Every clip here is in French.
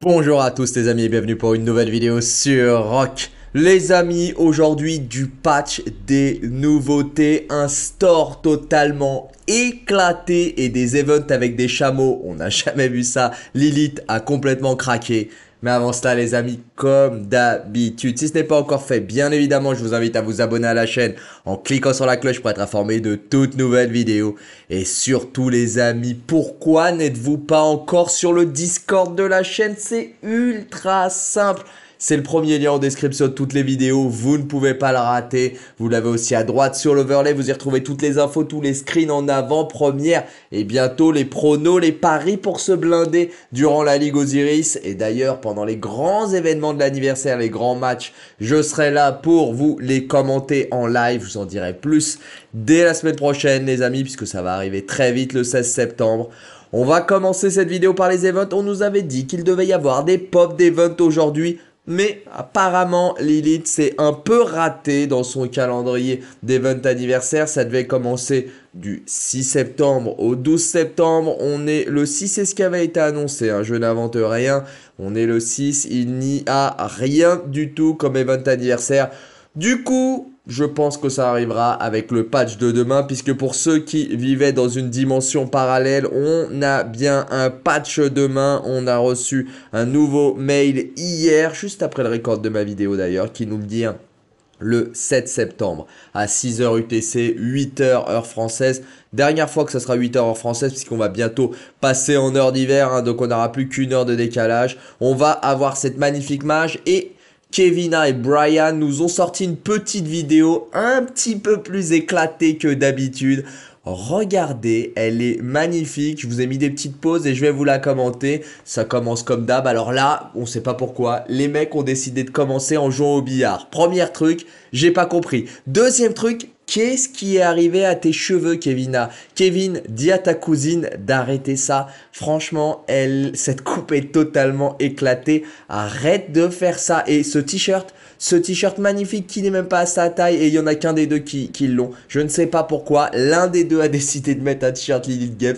Bonjour à tous les amis et bienvenue pour une nouvelle vidéo sur Rock. Les amis, aujourd'hui du patch, des nouveautés, un store totalement éclaté et des events avec des chameaux, on n'a jamais vu ça. Lilith a complètement craqué. Mais avant cela, les amis, comme d'habitude, si ce n'est pas encore fait, bien évidemment, je vous invite à vous abonner à la chaîne en cliquant sur la cloche pour être informé de toutes nouvelles vidéos. Et surtout, les amis, pourquoi n'êtes-vous pas encore sur le Discord de la chaîne C'est ultra simple. C'est le premier lien en description de toutes les vidéos. Vous ne pouvez pas le rater. Vous l'avez aussi à droite sur l'overlay. Vous y retrouvez toutes les infos, tous les screens en avant-première et bientôt les pronos, les paris pour se blinder durant la Ligue Osiris. Et d'ailleurs, pendant les grands événements de l'anniversaire, les grands matchs, je serai là pour vous les commenter en live. Je vous en dirai plus dès la semaine prochaine, les amis, puisque ça va arriver très vite le 16 septembre. On va commencer cette vidéo par les events. On nous avait dit qu'il devait y avoir des pop d'events aujourd'hui. Mais apparemment, Lilith s'est un peu raté dans son calendrier d'event anniversaire. Ça devait commencer du 6 septembre au 12 septembre. On est le 6, c'est ce qui avait été annoncé. Hein. Je n'invente rien. On est le 6. Il n'y a rien du tout comme event anniversaire. Du coup, je pense que ça arrivera avec le patch de demain, puisque pour ceux qui vivaient dans une dimension parallèle, on a bien un patch demain. On a reçu un nouveau mail hier, juste après le record de ma vidéo d'ailleurs, qui nous dit hein, le 7 septembre à 6h UTC, 8h heure française. Dernière fois que ça sera 8h heure française puisqu'on va bientôt passer en heure d'hiver, hein, donc on n'aura plus qu'une heure de décalage. On va avoir cette magnifique mage et Kevina et Brian nous ont sorti une petite vidéo un petit peu plus éclatée que d'habitude. Regardez, elle est magnifique. Je vous ai mis des petites pauses et je vais vous la commenter. Ça commence comme d'hab. Alors là, on sait pas pourquoi. Les mecs ont décidé de commencer en jouant au billard. Premier truc, j'ai pas compris. Deuxième truc, Qu'est-ce qui est arrivé à tes cheveux, Kevina ah, Kevin, dis à ta cousine d'arrêter ça. Franchement, elle, cette coupe est totalement éclatée. Arrête de faire ça. Et ce t-shirt, ce t-shirt magnifique qui n'est même pas à sa taille et il y en a qu'un des deux qui, qui l'ont. Je ne sais pas pourquoi. L'un des deux a décidé de mettre un t-shirt Lilith Games,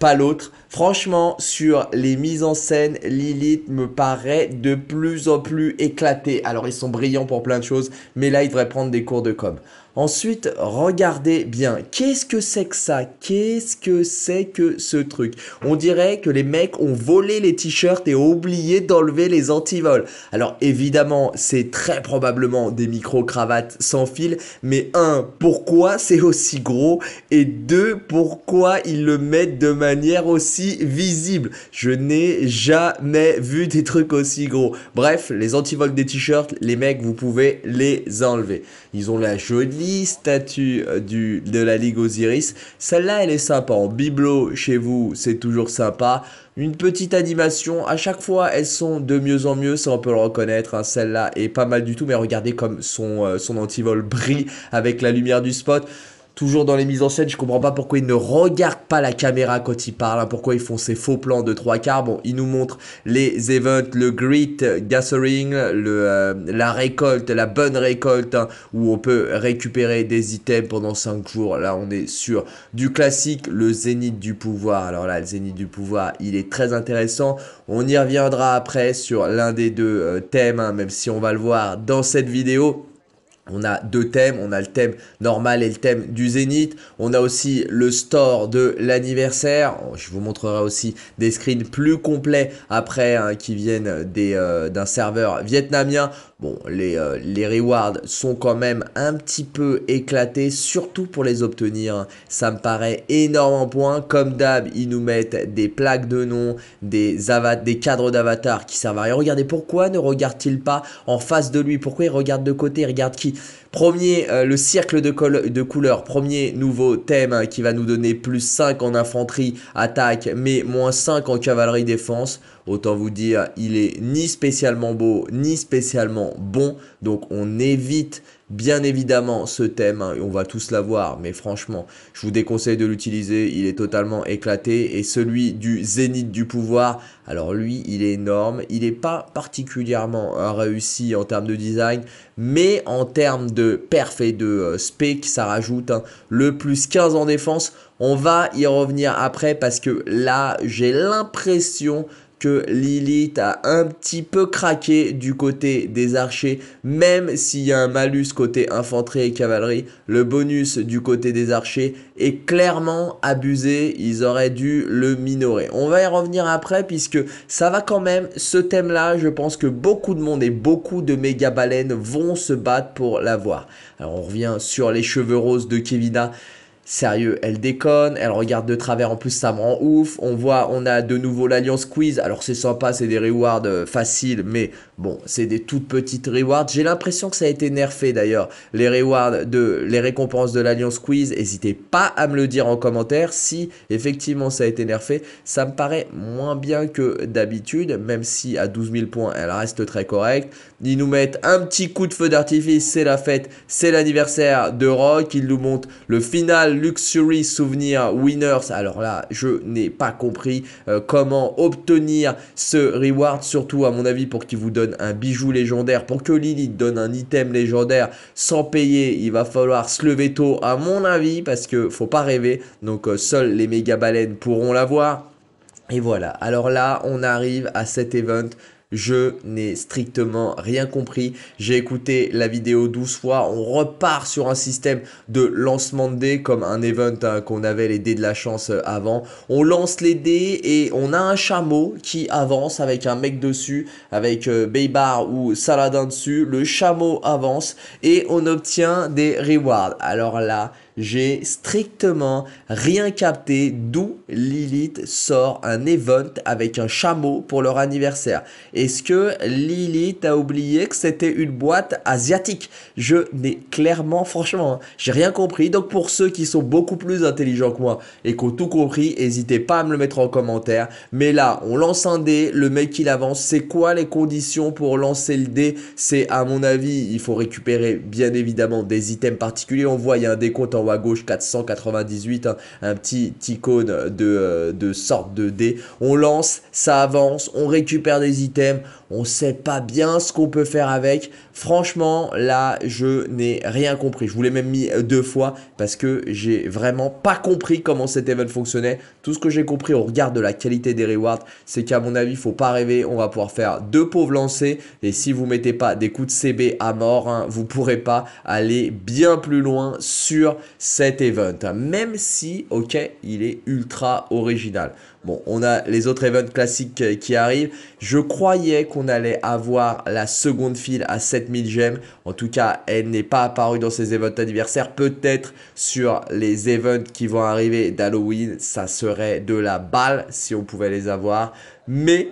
pas l'autre. Franchement, sur les mises en scène, Lilith me paraît de plus en plus éclatée. Alors, ils sont brillants pour plein de choses, mais là, ils devraient prendre des cours de com'. Ensuite, regardez bien. Qu'est-ce que c'est que ça Qu'est-ce que c'est que ce truc On dirait que les mecs ont volé les t-shirts et oublié d'enlever les antivols. Alors évidemment, c'est très probablement des micro-cravates sans fil, mais un, pourquoi c'est aussi gros Et deux, pourquoi ils le mettent de manière aussi visible Je n'ai jamais vu des trucs aussi gros. Bref, les antivols des t-shirts, les mecs, vous pouvez les enlever. Ils ont la jolie statue euh, du, de la Ligue Osiris. Celle-là, elle est sympa. En bibelot, chez vous, c'est toujours sympa. Une petite animation. À chaque fois, elles sont de mieux en mieux. Ça, on peut le reconnaître. Hein. Celle-là est pas mal du tout. Mais regardez comme son, euh, son antivol brille avec la lumière du spot. Toujours dans les mises en scène, je comprends pas pourquoi ils ne regardent pas la caméra quand ils parlent, hein. pourquoi ils font ces faux plans de trois quarts. Bon, ils nous montrent les events, le Great gathering, le, euh, la récolte, la bonne récolte, hein, où on peut récupérer des items pendant cinq jours. Là, on est sur du classique, le zénith du pouvoir. Alors là, le zénith du pouvoir, il est très intéressant. On y reviendra après sur l'un des deux euh, thèmes, hein, même si on va le voir dans cette vidéo. On a deux thèmes, on a le thème normal et le thème du zénith. On a aussi le store de l'anniversaire. Je vous montrerai aussi des screens plus complets après hein, qui viennent euh, d'un serveur vietnamien. Bon, les, euh, les, rewards sont quand même un petit peu éclatés, surtout pour les obtenir. Ça me paraît énorme en point Comme d'hab, ils nous mettent des plaques de nom, des, des cadres d'avatar qui servent à rien. Regardez, pourquoi ne regarde-t-il pas en face de lui Pourquoi il regarde de côté Il regarde qui Premier, euh, le cercle de, de couleurs. Premier nouveau thème hein, qui va nous donner plus 5 en infanterie attaque, mais moins 5 en cavalerie défense. Autant vous dire, il est ni spécialement beau, ni spécialement bon. Donc on évite Bien évidemment, ce thème, hein, on va tous l'avoir, mais franchement, je vous déconseille de l'utiliser, il est totalement éclaté. Et celui du zénith du pouvoir, alors lui, il est énorme, il n'est pas particulièrement euh, réussi en termes de design, mais en termes de perf et de euh, spec, ça rajoute hein, le plus 15 en défense. On va y revenir après parce que là, j'ai l'impression que Lilith a un petit peu craqué du côté des archers, même s'il y a un malus côté infanterie et cavalerie, le bonus du côté des archers est clairement abusé, ils auraient dû le minorer. On va y revenir après puisque ça va quand même, ce thème-là, je pense que beaucoup de monde et beaucoup de méga baleines vont se battre pour l'avoir. Alors on revient sur les cheveux roses de Kevina sérieux, elle déconne, elle regarde de travers, en plus ça me rend ouf. On voit, on a de nouveau l'Alliance Quiz, alors c'est sympa, c'est des rewards euh, faciles, mais bon, c'est des toutes petites rewards. J'ai l'impression que ça a été nerfé d'ailleurs, les rewards de, les récompenses de l'Alliance Quiz. N'hésitez pas à me le dire en commentaire si effectivement ça a été nerfé. Ça me paraît moins bien que d'habitude, même si à 12 000 points elle reste très correcte. Ils nous mettent un petit coup de feu d'artifice, c'est la fête, c'est l'anniversaire de Rock, ils nous montrent le final Luxury Souvenir Winners. Alors là, je n'ai pas compris euh, comment obtenir ce reward, surtout à mon avis pour qu'il vous donne un bijou légendaire, pour que Lilith donne un item légendaire sans payer, il va falloir se lever tôt à mon avis parce que faut pas rêver. Donc euh, seuls les méga baleines pourront l'avoir. Et voilà, alors là on arrive à cet event je n'ai strictement rien compris. J'ai écouté la vidéo 12 fois. On repart sur un système de lancement de dés comme un event hein, qu'on avait les dés de la chance euh, avant. On lance les dés et on a un chameau qui avance avec un mec dessus, avec euh, Baybar ou Saladin dessus. Le chameau avance et on obtient des rewards. Alors là, j'ai strictement rien capté d'où Lilith sort un event avec un chameau pour leur anniversaire. Est-ce que Lilith a oublié que c'était une boîte asiatique Je n'ai clairement, franchement, hein, j'ai rien compris. Donc pour ceux qui sont beaucoup plus intelligents que moi et qui ont tout compris, n'hésitez pas à me le mettre en commentaire. Mais là, on lance un dé, le mec il avance. C'est quoi les conditions pour lancer le dé C'est à mon avis, il faut récupérer bien évidemment des items particuliers. On voit, il y a un décompte en gauche 498, hein, un petit icône de, euh, de sorte de dé. On lance, ça avance, on récupère des items, on sait pas bien ce qu'on peut faire avec. Franchement, là, je n'ai rien compris. Je vous l'ai même mis euh, deux fois parce que j'ai vraiment pas compris comment cet event fonctionnait. Tout ce que j'ai compris au regard de la qualité des rewards, c'est qu'à mon avis, il faut pas rêver. On va pouvoir faire deux pauvres lancers Et si vous mettez pas des coups de CB à mort, vous hein, vous pourrez pas aller bien plus loin sur cet event. Même si, ok, il est ultra original. Bon, on a les autres events classiques euh, qui arrivent. Je croyais qu'on allait avoir la seconde file à 7000 gemmes. En tout cas, elle n'est pas apparue dans ces events anniversaires. Peut-être sur les events qui vont arriver d'Halloween, ça serait de la balle si on pouvait les avoir. Mais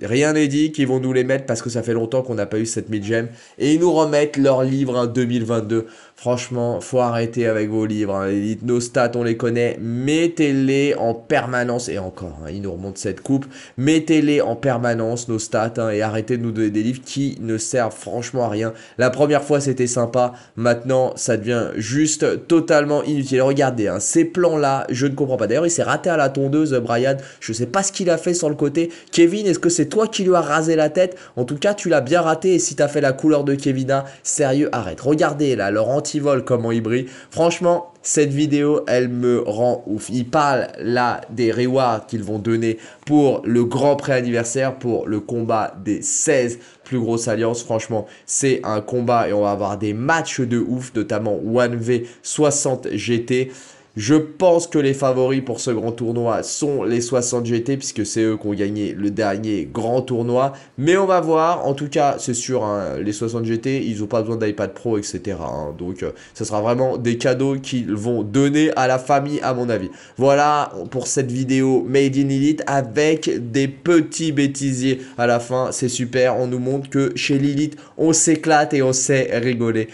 Rien n'est dit qu'ils vont nous les mettre parce que ça fait longtemps qu'on n'a pas eu 7000 gemmes. Et ils nous remettent leur livre en 2022. Franchement, faut arrêter avec vos livres. Hein. Nos stats, on les connaît. Mettez-les en permanence. Et encore, hein, il nous remonte cette coupe. Mettez-les en permanence, nos stats. Hein, et arrêtez de nous donner des livres qui ne servent franchement à rien. La première fois, c'était sympa. Maintenant, ça devient juste totalement inutile. Regardez, hein, ces plans-là, je ne comprends pas. D'ailleurs, il s'est raté à la tondeuse, Brian. Je ne sais pas ce qu'il a fait sur le côté. Kevin, est-ce que c'est toi qui lui as rasé la tête En tout cas, tu l'as bien raté. Et si tu as fait la couleur de Kevina, sérieux, arrête. Regardez là, leur anti-vol comme en hybride, Franchement, cette vidéo, elle me rend ouf. Il parle là des rewards qu'ils vont donner pour le grand pré-anniversaire, pour le combat des 16 plus grosses alliances. Franchement, c'est un combat et on va avoir des matchs de ouf, notamment 1v60 GT. Je pense que les favoris pour ce grand tournoi sont les 60 GT puisque c'est eux qui ont gagné le dernier grand tournoi. Mais on va voir. En tout cas, c'est sûr, hein, les 60 GT, ils n'ont pas besoin d'iPad Pro, etc. Hein. Donc, ce euh, sera vraiment des cadeaux qu'ils vont donner à la famille, à mon avis. Voilà pour cette vidéo Made in Elite avec des petits bêtisiers à la fin. C'est super. On nous montre que chez Lilith, on s'éclate et on sait rigoler.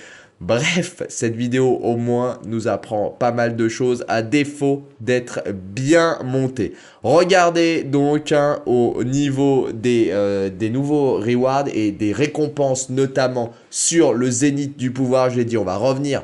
Bref, cette vidéo au moins nous apprend pas mal de choses à défaut d'être bien montée. Regardez donc hein, au niveau des, euh, des nouveaux rewards et des récompenses notamment sur le zénith du pouvoir. J'ai dit on va revenir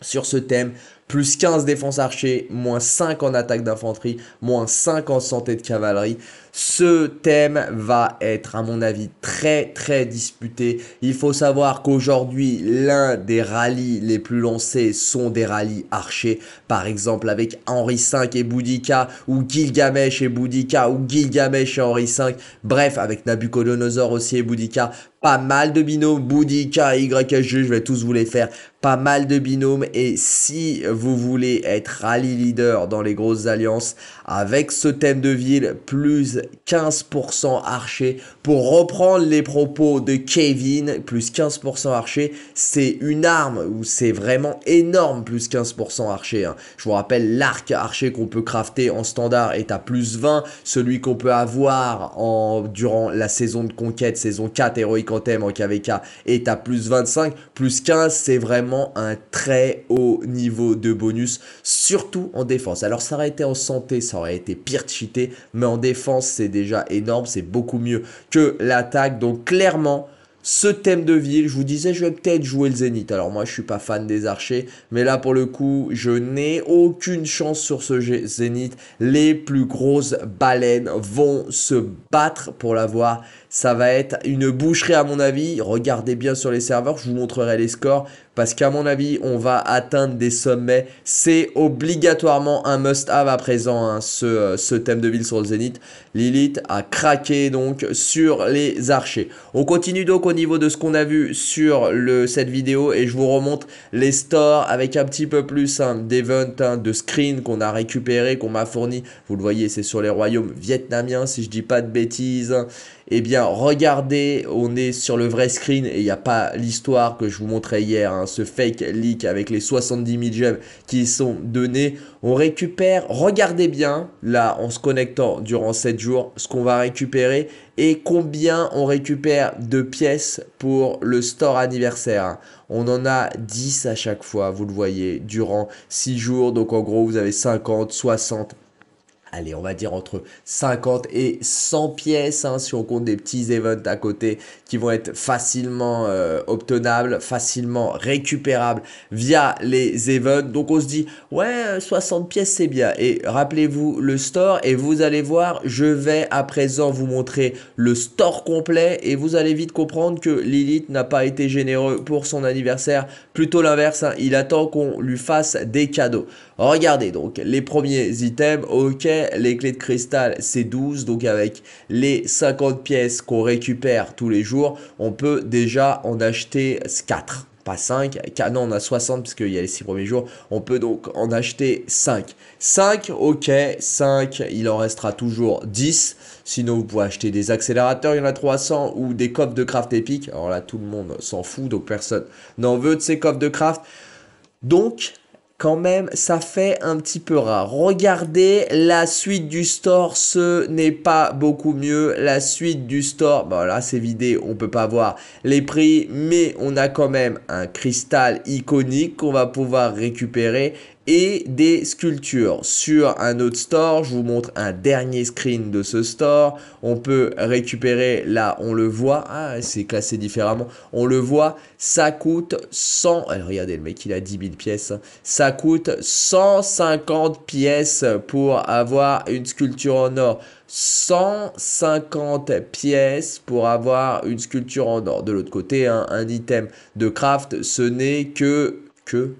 sur ce thème plus 15 défense archer, moins 5 en attaque d'infanterie, moins 5 en santé de cavalerie. Ce thème va être, à mon avis, très très disputé. Il faut savoir qu'aujourd'hui, l'un des rallyes les plus lancés sont des rallyes archers. Par exemple, avec Henri V et Boudica, ou Gilgamesh et Boudica, ou Gilgamesh et Henri V. Bref, avec Nabucodonosor aussi et Boudica pas mal de binômes, Boudica, YSG, je vais tous vous les faire, pas mal de binômes, et si vous voulez être rallye leader dans les grosses alliances, avec ce thème de ville, plus 15% archer. Pour reprendre les propos de Kevin, plus 15% archer, c'est une arme où c'est vraiment énorme, plus 15% archer. Hein. Je vous rappelle, l'arc archer qu'on peut crafter en standard est à plus 20. Celui qu'on peut avoir en, durant la saison de conquête, saison 4, héroïque en thème en KVK, est à plus 25. Plus 15, c'est vraiment un très haut niveau de bonus, surtout en défense. Alors ça aurait été en santé, ça aurait été pire cheaté, mais en défense, c'est déjà énorme, c'est beaucoup mieux que l'attaque. Donc clairement, ce thème de ville, je vous disais, je vais peut-être jouer le Zénith. Alors moi, je suis pas fan des archers, mais là, pour le coup, je n'ai aucune chance sur ce Zénith. Les plus grosses baleines vont se battre pour l'avoir ça va être une boucherie à mon avis. Regardez bien sur les serveurs, je vous montrerai les scores parce qu'à mon avis, on va atteindre des sommets. C'est obligatoirement un must-have à présent, hein, ce, euh, ce, thème de ville sur le Zénith. Lilith a craqué donc sur les archers. On continue donc au niveau de ce qu'on a vu sur le, cette vidéo et je vous remonte les stores avec un petit peu plus hein, hein de screen qu'on a récupéré, qu'on m'a fourni. Vous le voyez, c'est sur les royaumes vietnamiens, si je dis pas de bêtises. Hein eh bien regardez, on est sur le vrai screen et il n'y a pas l'histoire que je vous montrais hier, hein, ce fake leak avec les 70 000 gemmes qui sont donnés. On récupère, regardez bien, là en se connectant durant 7 jours, ce qu'on va récupérer et combien on récupère de pièces pour le store anniversaire. Hein. On en a 10 à chaque fois, vous le voyez, durant 6 jours. Donc en gros, vous avez 50, 60, allez, on va dire entre 50 et 100 pièces, hein, si on compte des petits events à côté qui vont être facilement euh, obtenables, facilement récupérables via les events. Donc on se dit, ouais, 60 euh, pièces c'est bien. Et rappelez-vous le store et vous allez voir, je vais à présent vous montrer le store complet et vous allez vite comprendre que Lilith n'a pas été généreux pour son anniversaire, plutôt l'inverse, hein, il attend qu'on lui fasse des cadeaux. Regardez donc les premiers items, ok, les clés de cristal, c'est 12. Donc avec les 50 pièces qu'on récupère tous les jours, on peut déjà en acheter 4 pas 5, non, on a 60 parce qu'il y a les 6 premiers jours, on peut donc en acheter 5. 5, ok, 5, il en restera toujours 10, sinon vous pouvez acheter des accélérateurs, il y en a 300, ou des coffres de craft épique, alors là tout le monde s'en fout, donc personne n'en veut de ces coffres de craft. Donc, quand même, ça fait un petit peu rare. Regardez la suite du store, ce n'est pas beaucoup mieux. La suite du store, voilà, là c'est vidé, on peut pas voir les prix, mais on a quand même un cristal iconique qu'on va pouvoir récupérer et des sculptures. Sur un autre store, je vous montre un dernier screen de ce store. On peut récupérer, là on le voit, ah, c'est classé différemment, on le voit, ça coûte 100, eh, regardez le mec il a 10 000 pièces, hein. ça coûte 150 pièces pour avoir une sculpture en or. 150 pièces pour avoir une sculpture en or. De l'autre côté, hein, un item de craft, ce n'est que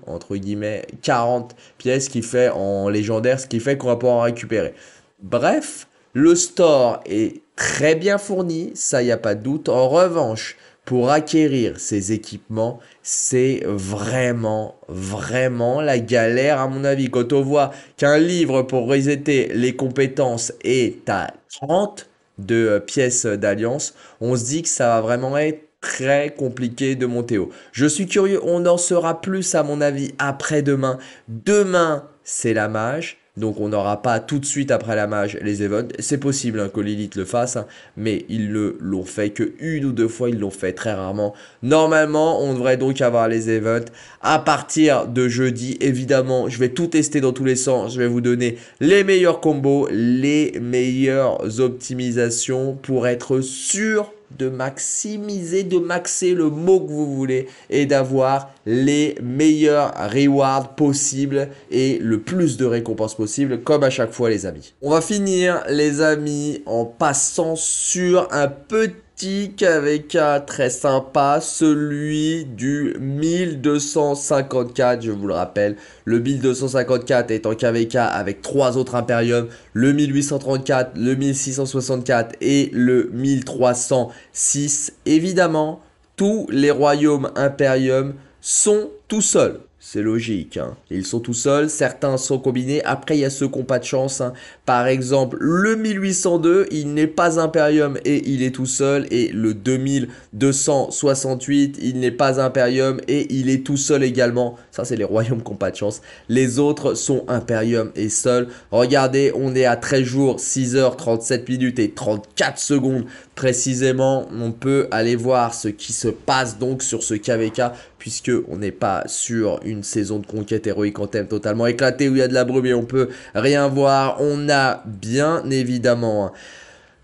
entre guillemets, 40 pièces qui fait en légendaire, ce qui fait qu'on va pouvoir en récupérer. Bref, le store est très bien fourni, ça y a pas de doute. En revanche, pour acquérir ces équipements, c'est vraiment, vraiment la galère à mon avis. Quand on voit qu'un livre pour resetter les compétences et à 30 de euh, pièces d'alliance, on se dit que ça va vraiment être très compliqué de Montero. Je suis curieux, on en saura plus à mon avis après-demain. Demain, c'est la mage. Donc on n'aura pas tout de suite après la mage les events. C'est possible hein, que Lilith le fasse, hein, mais ils ne l'ont fait que une ou deux fois, ils l'ont fait très rarement. Normalement, on devrait donc avoir les events à partir de jeudi. Évidemment, je vais tout tester dans tous les sens. Je vais vous donner les meilleurs combos, les meilleures optimisations pour être sûr de maximiser, de maxer le mot que vous voulez et d'avoir les meilleurs rewards possibles et le plus de récompenses possibles comme à chaque fois les amis. On va finir les amis en passant sur un petit Petit avec un très sympa, celui du 1254, je vous le rappelle. Le 1254 est en KVK avec trois autres Imperium, le 1834, le 1664 et le 1306. Évidemment, tous les royaumes Imperium sont tout seuls. C'est logique. Hein. Ils sont tout seuls, certains sont combinés. Après, il y a ceux qui n'ont pas de chance. Hein. Par exemple, le 1802, il n'est pas Imperium et il est tout seul. Et le 2268, il n'est pas Imperium et il est tout seul également. Ça, c'est les royaumes qui n'ont pas de chance. Les autres sont Imperium et seuls. Regardez, on est à 13 jours, 6h37 minutes et 34 secondes précisément, on peut aller voir ce qui se passe donc sur ce KVK, puisque on n'est pas sur une saison de conquête héroïque en thème totalement éclaté où il y a de la brume et on peut rien voir. On a bien évidemment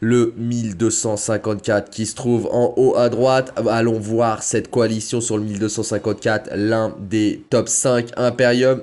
le 1254 qui se trouve en haut à droite. Allons voir cette coalition sur le 1254, l'un des top 5 Imperium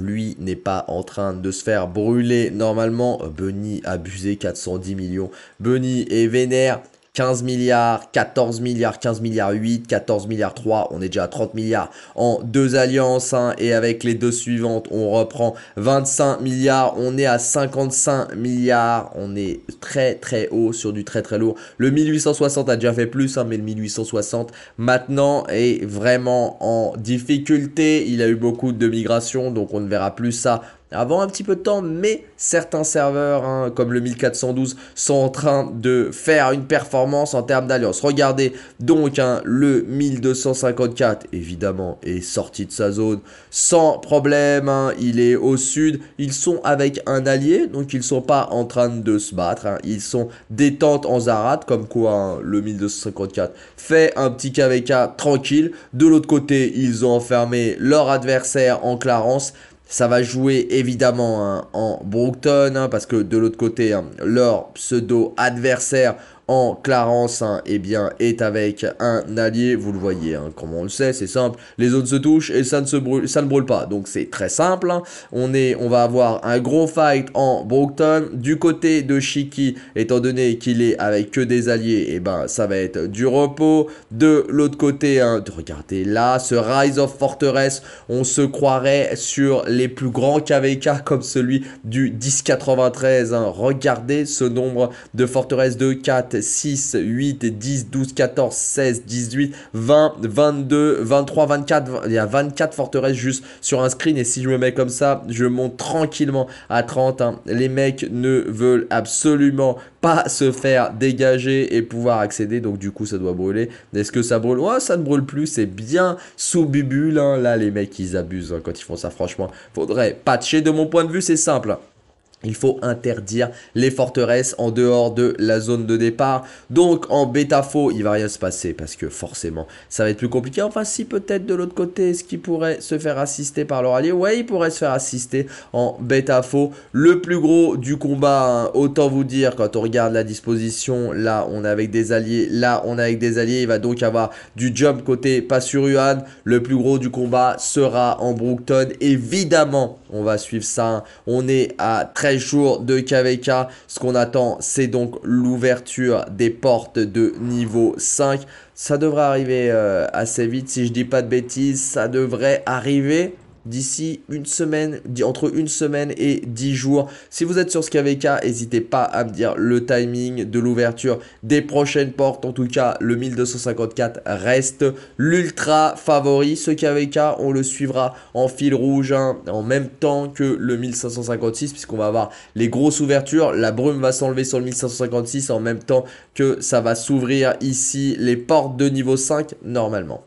lui n'est pas en train de se faire brûler normalement. Bunny abusé 410 millions. Bunny est vénère. 15 milliards, 14 milliards, 15 milliards 8, 14 milliards 3, on est déjà à 30 milliards en deux alliances hein, et avec les deux suivantes, on reprend 25 milliards, on est à 55 milliards, on est très très haut sur du très très lourd. Le 1860 a déjà fait plus, hein, mais le 1860 maintenant est vraiment en difficulté, il a eu beaucoup de migrations, donc on ne verra plus ça avant un petit peu de temps, mais certains serveurs hein, comme le 1412 sont en train de faire une performance en termes d'alliance. Regardez donc hein, le 1254 évidemment est sorti de sa zone sans problème, hein. il est au sud, ils sont avec un allié, donc ils ne sont pas en train de se battre, ils sont détente en zarate comme quoi le 1254 fait un petit KVK tranquille. De l'autre côté, ils ont enfermé leur adversaire en Clarence ça va jouer évidemment hein, en Brookton, hein, parce que de l'autre côté, hein, leur pseudo-adversaire en Clarence hein, eh bien, est avec un allié. Vous le voyez, hein, comme on le sait, c'est simple. Les zones se touchent et ça ne, se brûle, ça ne brûle pas. Donc c'est très simple. Hein. On, est, on va avoir un gros fight en Brookton. Du côté de Shiki, étant donné qu'il est avec que des alliés, eh ben, ça va être du repos. De l'autre côté, hein, regardez là, ce Rise of Fortress, on se croirait sur les plus grands KVK comme celui du 1093. Regardez ce nombre de forteresses de 4 6, 8, 10, 12, 14, 16, 18, 20, 22, 23, 24. Il y a 24 forteresses juste sur un screen. Et si je me mets comme ça, je monte tranquillement à 30. Hein. Les mecs ne veulent absolument pas se faire dégager et pouvoir accéder. Donc du coup, ça doit brûler. Est-ce que ça brûle Ouais, ça ne brûle plus. C'est bien sous bubule. Hein. Là, les mecs, ils abusent hein, quand ils font ça. Franchement, faudrait patcher. De mon point de vue, c'est simple. Il faut interdire les forteresses en dehors de la zone de départ. Donc en bêta faux, il va rien se passer parce que forcément, ça va être plus compliqué. Enfin, si peut-être de l'autre côté, est-ce qu'il pourrait se faire assister par leur allié Ouais, il pourrait se faire assister en bêta faux. Le plus gros du combat, hein, autant vous dire, quand on regarde la disposition, là on est avec des alliés, là on est avec des alliés. Il va donc avoir du jump côté pas sur Yuan. Le plus gros du combat sera en Brookton. Évidemment, on va suivre ça. On est à très de KVK. Ce qu'on attend, c'est donc l'ouverture des portes de niveau 5. Ça devrait arriver euh, assez vite, si je dis pas de bêtises, ça devrait arriver d'ici une semaine, entre une semaine et dix jours. Si vous êtes sur ce KVK, n'hésitez pas à me dire le timing de l'ouverture des prochaines portes. En tout cas, le 1254 reste l'ultra favori. Ce KVK, on le suivra en fil rouge hein, en même temps que le 1556 puisqu'on va avoir les grosses ouvertures. La brume va s'enlever sur le 1556 en même temps que ça va s'ouvrir ici les portes de niveau 5 normalement.